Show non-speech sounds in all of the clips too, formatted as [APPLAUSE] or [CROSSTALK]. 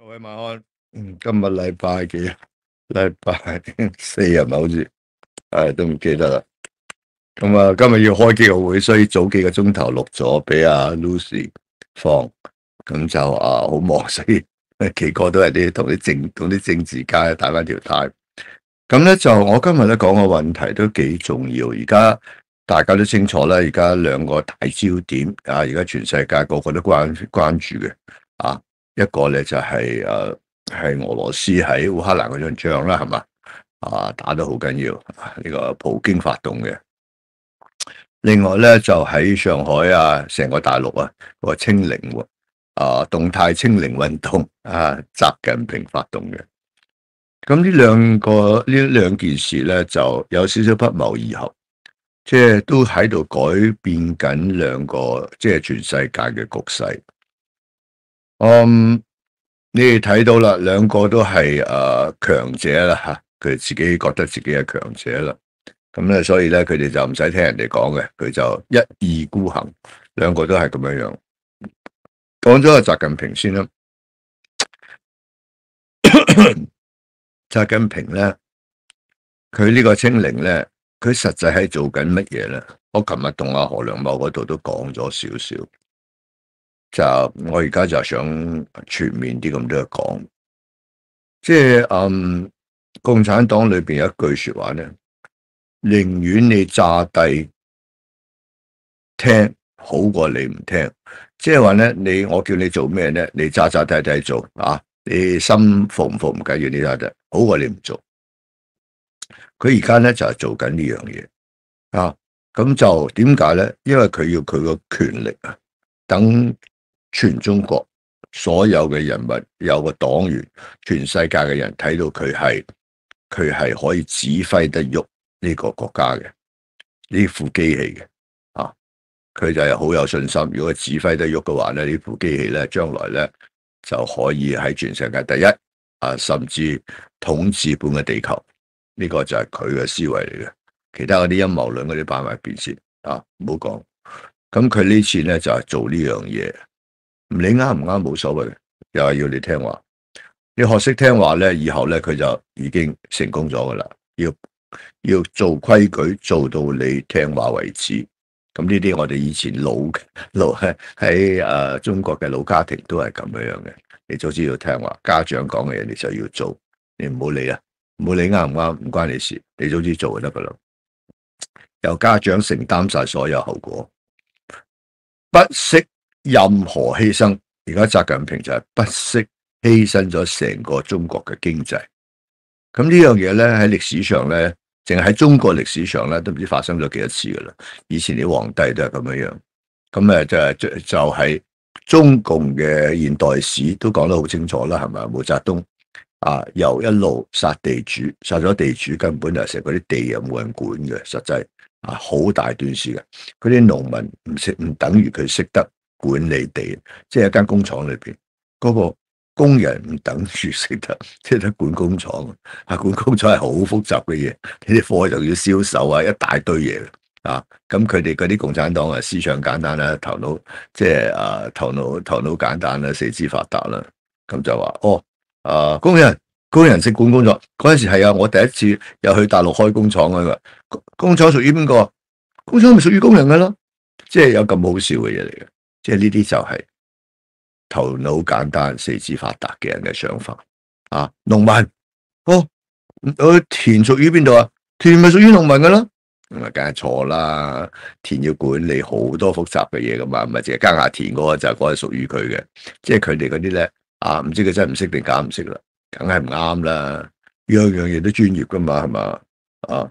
各位晚安。今日礼拜几？礼拜四系咪好似？诶，都唔记得啦。咁啊，今日要开几个会，所以早几个钟头录咗俾阿 Lucy 放。咁就啊，好忙，所以 [LAUGHS] 几个都系啲同啲政 [LAUGHS] 同啲政治家打翻条带。咁咧就我今日咧讲个问题都几重要。而家大家都清楚啦，而家两个大焦点啊，而家全世界个个都关关注嘅啊。一个咧就系诶，系俄罗斯喺乌克兰嗰场仗啦，系嘛啊，打得好紧要，呢个普京发动嘅。另外咧就喺上海啊，成个大陆啊，个清零啊，动态清零运动 [LAUGHS] 啊，习近平发动嘅。咁呢两个呢两件事咧，就有少少不谋而合，即系都喺度改变紧两个，即系全世界嘅局势。嗯，你哋睇到啦，两个都系诶强者啦吓，佢自己觉得自己系强者啦，咁咧所以咧佢哋就唔使听人哋讲嘅，佢就一意孤行，两个都系咁样样。讲咗阿习近平先啦，[COUGHS] 习近平咧，佢呢个清零咧，佢实际系做紧乜嘢咧？我琴日同阿何良茂嗰度都讲咗少少。就我而家就想全面啲咁多讲，即系嗯共产党里边有一句说话咧，宁愿你炸帝听好过你唔听，即系话咧你我叫你做咩咧，你炸炸睇睇做啊，你心服唔服唔紧要，你睇睇好过你唔做。佢而家咧就系做紧呢样嘢啊，咁就点解咧？因为佢要佢个权力啊，等。全中国所有嘅人物有个党员，全世界嘅人睇到佢系佢系可以指挥得喐呢个国家嘅呢副机器嘅啊，佢就系好有信心。如果指挥得喐嘅话咧，呢副机器咧将来咧就可以喺全世界第一啊，甚至统治半个地球。呢个就系佢嘅思维嚟嘅。其他嗰啲阴谋论嗰啲摆埋边先啊，唔好讲。咁佢呢次咧就系做呢样嘢。你啱唔啱冇所谓，又系要你听话。你学识听话咧，以后咧佢就已经成功咗噶啦。要要做规矩，做到你听话为止。咁呢啲我哋以前老老喺诶中国嘅老家庭都系咁样样嘅。你早知要听话，家长讲嘅嘢你就要做，你唔好理啊，唔好理啱唔啱，唔关你事，你早知做就得噶啦。由家长承担晒所有后果，不识。任何犧牲，而家習近平就係不惜犧牲咗成個中國嘅經濟。咁呢樣嘢咧喺歷史上咧，淨系喺中國歷史上咧都唔知發生咗幾多次噶啦。以前啲皇帝都係咁樣样。咁誒就係就係中共嘅現代史都講得好清楚啦，係咪？毛澤東啊，又一路殺地主，殺咗地主，根本就成嗰啲地又冇人管嘅，實際啊好大段事嘅。嗰啲農民唔識唔等於佢識得。管理地，即系一间工厂里边，嗰个工人唔等住识得，[LAUGHS] 即系管工厂啊！管工厂系好复杂嘅嘢，啲货又要销售啊，一大堆嘢啊！咁佢哋嗰啲共产党啊，思想简单啦，头脑即系啊，头脑头脑简单啦，四肢发达啦，咁就话哦，啊工人，工人识管工作嗰阵时系啊，我第一次又去大陆开工厂啊，工工厂属于边个？工厂咪属于工人噶咯，即系有咁好笑嘅嘢嚟嘅。即系呢啲就系头脑简单四肢发达嘅人嘅想法啊！农民哦，我田属于边度啊？田咪属于农民噶咯？咁啊，梗系错啦！田要管理好多复杂嘅嘢噶嘛，唔系净系耕下田嗰个就系属于佢嘅。即系佢哋嗰啲咧啊，唔知佢真系唔识定假唔识啦，梗系唔啱啦！样样嘢都专业噶嘛，系嘛啊？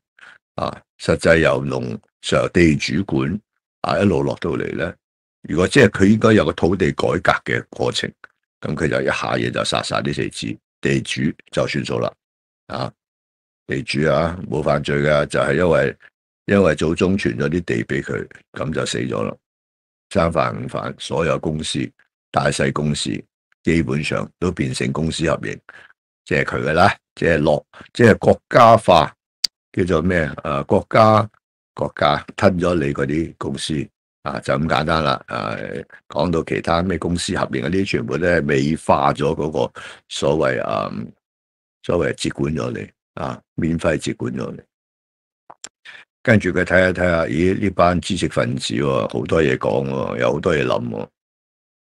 啊！實際由農上由地主管啊，一路落到嚟咧。如果即係佢應該有個土地改革嘅過程，咁佢就一下嘢就殺晒啲地主，地主就算數啦。啊，地主啊冇犯罪噶，就係因為因为祖宗傳咗啲地俾佢，咁就死咗啦。三犯五犯，所有公司大細公司基本上都變成公司合营，即係佢嘅啦，即係落即係國家化。叫做咩啊？诶，国家国家吞咗你嗰啲公司啊，就咁简单啦。诶，讲到其他咩公司合并嗰啲，全部咧美化咗嗰个所谓啊，所谓接管咗你啊，免费接管咗你。跟住佢睇下睇下，咦？呢班知识分子好多嘢讲，有好多嘢谂。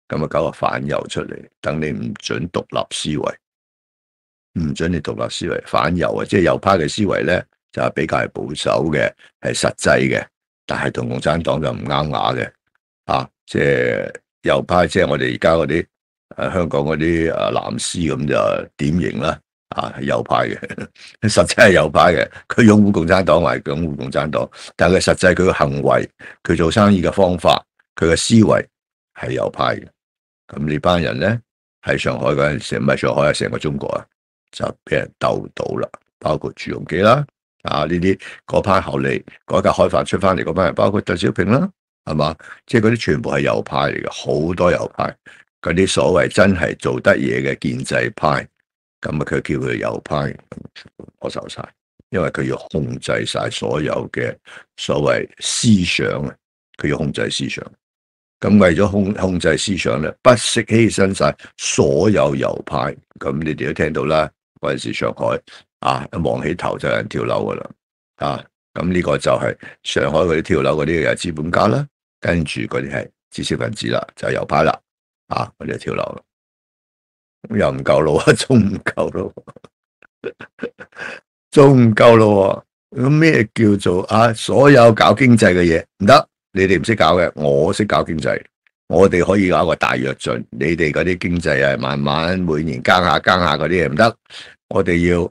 咁啊搞个反右出嚟，等你唔准独立思维，唔准你独立思维，反右啊，即系右派嘅思维咧。就比较系保守嘅，系实际嘅，但系同共产党就唔啱瓦嘅，啊，即系右派，即系我哋而家嗰啲诶香港嗰啲诶蓝丝咁就典型啦，啊，右派嘅，[LAUGHS] 实际系右派嘅，佢拥护共产党，咪拥护共产党，但系实际佢嘅行为，佢做生意嘅方法，佢嘅思维系右派嘅，咁呢班人咧喺上海嗰阵时，唔系上海啊，成个中国啊，就俾人斗到啦，包括朱镕基啦。啊！呢啲嗰批后嚟改革開放出翻嚟嗰班人，包括鄧小平啦，係嘛？即係嗰啲全部係右派嚟嘅，好多右派。嗰啲所謂真係做得嘢嘅建制派，咁啊佢叫佢右派，我受晒，因為佢要控制晒所有嘅所謂思想啊，佢要控制思想。咁為咗控控制思想咧，不惜犧牲晒所有右派。咁你哋都聽到啦，嗰陣時上海。啊！望起頭就有人跳樓噶啦！啊！咁呢個就係上海嗰啲跳樓嗰啲又資本家啦，跟住嗰啲係知识分子啦，就右派啦！啊！我就跳樓，又唔夠路啊，[LAUGHS] 仲唔夠路，[LAUGHS] 仲唔夠咯？咁咩叫做啊？所有搞經濟嘅嘢唔得，你哋唔識搞嘅，我識搞經濟，我哋可以搞個大躍進。你哋嗰啲經濟係慢慢每年更下更下嗰啲嘢唔得，我哋要。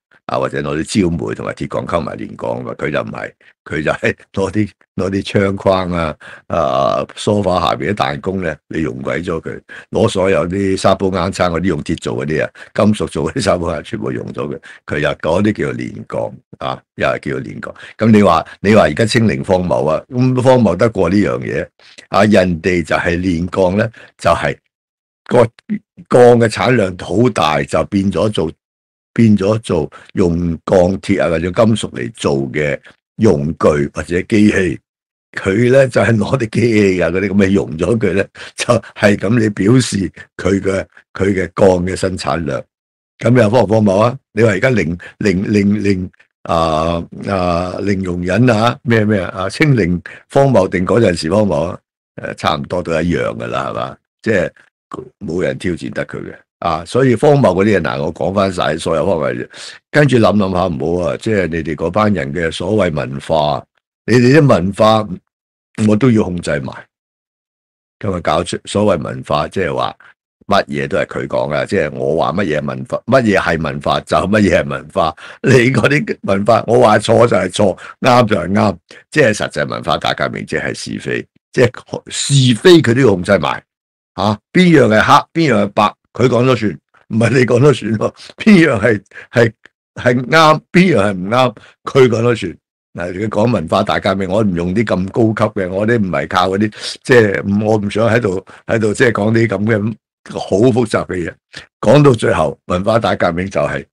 啊，或者攞啲焦煤同埋铁钢沟埋炼钢嘅，佢就唔系，佢就系攞啲攞啲窗框啊、啊梳化下边啲弹弓咧，你用鬼咗佢，攞所有啲沙煲硬餐嗰啲用铁做嗰啲啊，金属做嗰啲沙煲硬全部用咗佢，佢又嗰啲叫做炼钢啊，又系叫做炼钢。咁你话你话而家清零荒谬啊？咁荒谬得过呢样嘢？啊，人哋就系炼钢咧，就系个钢嘅产量好大，就变咗做。变咗做用钢铁啊，或者金属嚟做嘅用具或者机器，佢咧就系攞啲机器啊嗰啲咁嘅用咗佢咧，[LAUGHS] 就系咁你表示佢嘅佢嘅钢嘅生产量。咁又方唔方谬啊？你话而家零零零零啊啊零容忍啊咩咩啊？啊清零荒谬定嗰阵时荒谬啊？诶，差唔多都一样噶啦，系嘛？即系冇人挑战得佢嘅。啊，所以荒谬嗰啲嘢嗱，我讲翻晒所有方谬，跟住谂谂下唔好啊，即系你哋嗰班人嘅所谓文化，你哋啲文化我都要控制埋，今日搞出所谓文化，即系话乜嘢都系佢讲啊，即系我话乜嘢文化，乜嘢系文化就乜嘢系文化，你嗰啲文化我话错就系错，啱就系啱，即系实际文化大格名即系是非，即系是非佢都要控制埋，吓边样系黑边样系白。佢讲咗算，唔系你讲咗算咯。边 [LAUGHS] 样系系系啱，边样系唔啱，佢讲咗算嗱。如果讲文化大革命，我唔用啲咁高级嘅，我啲唔系靠嗰啲，即系我唔想喺度喺度，即系讲啲咁嘅好复杂嘅嘢。讲到最后，文化大革命就系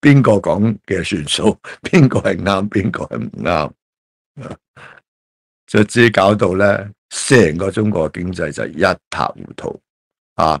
边个讲嘅算数，边 [LAUGHS] 个系啱，边个系唔啱，就至搞到咧成个中国经济就一塌糊涂啊！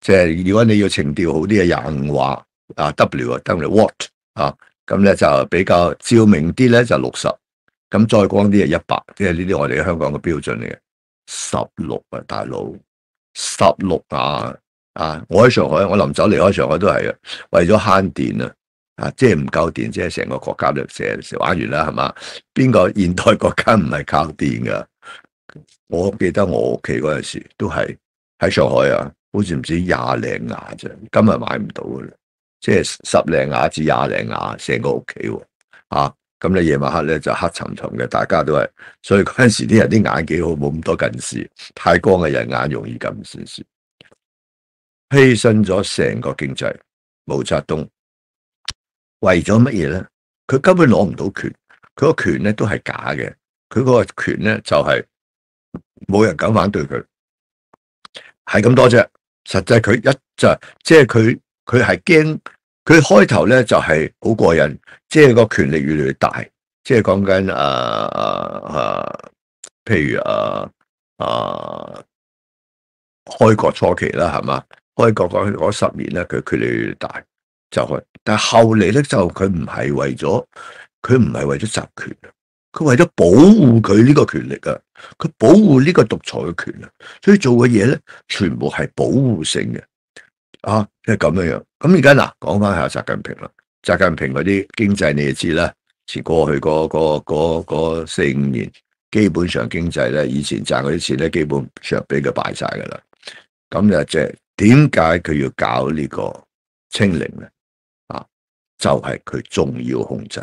即系如果你要情调好啲嘅人话啊，W 啊，W w a t 啊，咁咧就比较照明啲咧就六十，咁再光啲就一百，即系呢啲我哋香港嘅标准嚟嘅。十六啊，大佬，十六啊啊！我喺上海，我临走离开上海都系啊，为咗悭电啊，啊，即系唔够电，即系成个国家都成玩完啦，系嘛？边个现代国家唔系靠电噶？我记得我屋企嗰阵时都系喺上海啊。好似唔知廿零牙啫，今日买唔到噶啦，即系十零牙至廿零牙，成个屋企喎，咁你夜晚黑咧就黑沉沉嘅，大家都系，所以嗰阵时啲人啲眼几好，冇咁多近视，太光嘅人眼容易近视，牺牲咗成个经济，毛泽东为咗乜嘢咧？佢根本攞唔到权，佢个权咧都系假嘅，佢个权咧就系冇人敢反对佢，系咁多啫。实际佢一就即系佢，佢系惊佢开头咧就系好过瘾，即系个权力越嚟越大，即系讲紧诶诶譬如诶诶开国初期啦，系嘛？开国嗰嗰十年咧，佢权力越大就去。但系后嚟咧就佢唔系为咗，佢唔系为咗集权。佢为咗保护佢呢个权力啊，佢保护呢个独裁嘅权啊，所以做嘅嘢咧，全部系保护性嘅啊，即系咁样样。咁而家嗱，讲翻下习近平啦，习近平嗰啲经济你就知啦，前过去嗰嗰嗰嗰四五年，基本上经济咧，以前赚嗰啲钱咧，基本上俾佢败晒噶啦。咁就即系点解佢要搞呢个清零咧？啊，就系佢重要控制。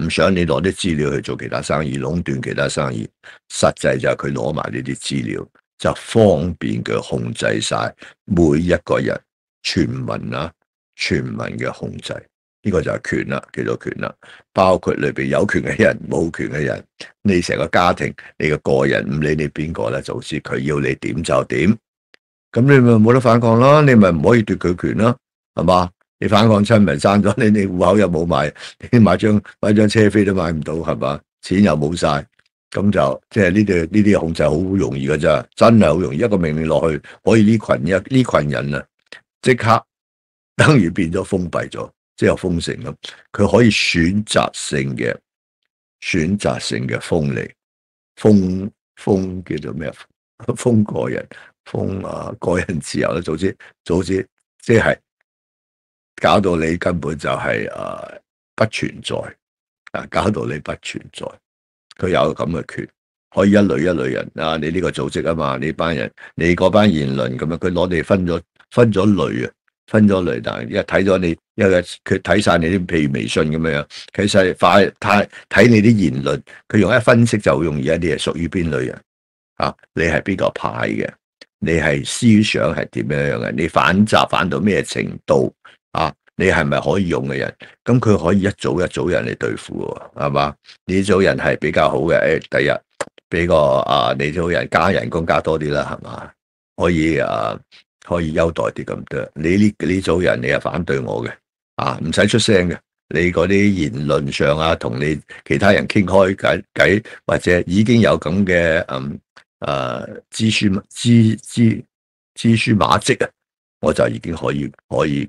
唔想你攞啲資料去做其他生意，壟斷其他生意，實際就係佢攞埋呢啲資料，就方便佢控制晒每一個人全民啊，全民嘅控制，呢個就係權啦，叫做權啦，包括裏邊有權嘅人、冇權嘅人，你成個家庭，你個個人，唔理你邊個咧，就是佢要你點就點，咁你咪冇得反抗啦，你咪唔可以奪佢權咯，係嘛？你反抗亲民生咗你，你户口又冇買，你買張买张車飛都買唔到，係嘛？錢又冇晒，咁就即係呢啲呢啲控制好容易噶啫，真係好容易一個命令落去，可以呢群一呢群人啊，即刻等于變咗封閉咗，即係封城咁。佢可以選擇性嘅選擇性嘅封你，封封叫做咩封個人封啊個人自由啦，總之總之即係。搞到你根本就係誒不存在啊！搞到你不存在，佢有咁嘅權，可以一類一類人啊！你呢個組織啊嘛，呢班人，你嗰班言論咁樣，佢攞你分咗分咗類啊，分咗類。但係一睇咗你一個睇晒你啲，譬如微信咁樣，其實快太睇你啲言論，佢用一分析就好容易一啲系屬於邊類人啊！你係邊個派嘅？你係思想係點樣樣嘅？你反雜反到咩程度？啊！你系咪可以用嘅人？咁佢可以一组一组人嚟对付系嘛？呢组人系比较好嘅，诶，第日俾个啊，你组人加人工加多啲啦，系嘛？可以啊，可以优待啲咁多。你呢呢组人你系反对我嘅，啊，唔使出声嘅。你嗰啲言论上啊，同你其他人倾开偈偈，或者已经有咁嘅嗯诶知书知知知书马迹啊，我就已经可以可以。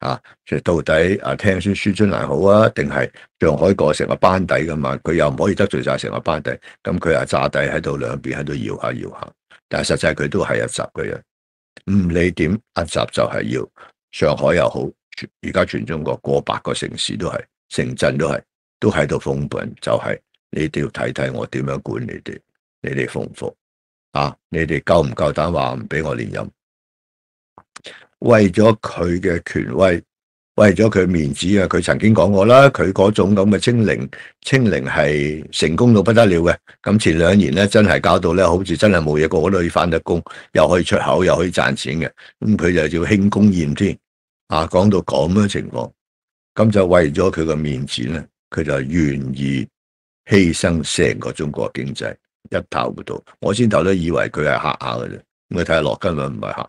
啊，其实到底啊，听孙孙春兰好啊，定系上海过成个班底噶嘛？佢又唔可以得罪晒成个班底，咁佢又炸底喺度，两边喺度摇下摇下。但系实际佢都系一集嘅人，唔理点一集就系要上海又好，而家全中国过百个城市都系，城镇都系，都喺度封本，就系你哋要睇睇我点样管你哋，你哋服唔啊，你哋够唔够胆话唔俾我连任？为咗佢嘅权威，为咗佢面子啊！佢曾经讲过啦，佢嗰种咁嘅清零，清零系成功到不得了嘅。咁前两年咧，真系搞到咧，好似真系冇嘢，个个都可以翻得工，又可以出口，又可以赚钱嘅。咁佢就叫轻功宴添啊！讲到咁嘅情况，咁就为咗佢个面子咧，佢就愿意牺牲成个中国经济一塌糊涂。我先头都以为佢系吓下嘅啫，咁你睇下落根本唔系吓？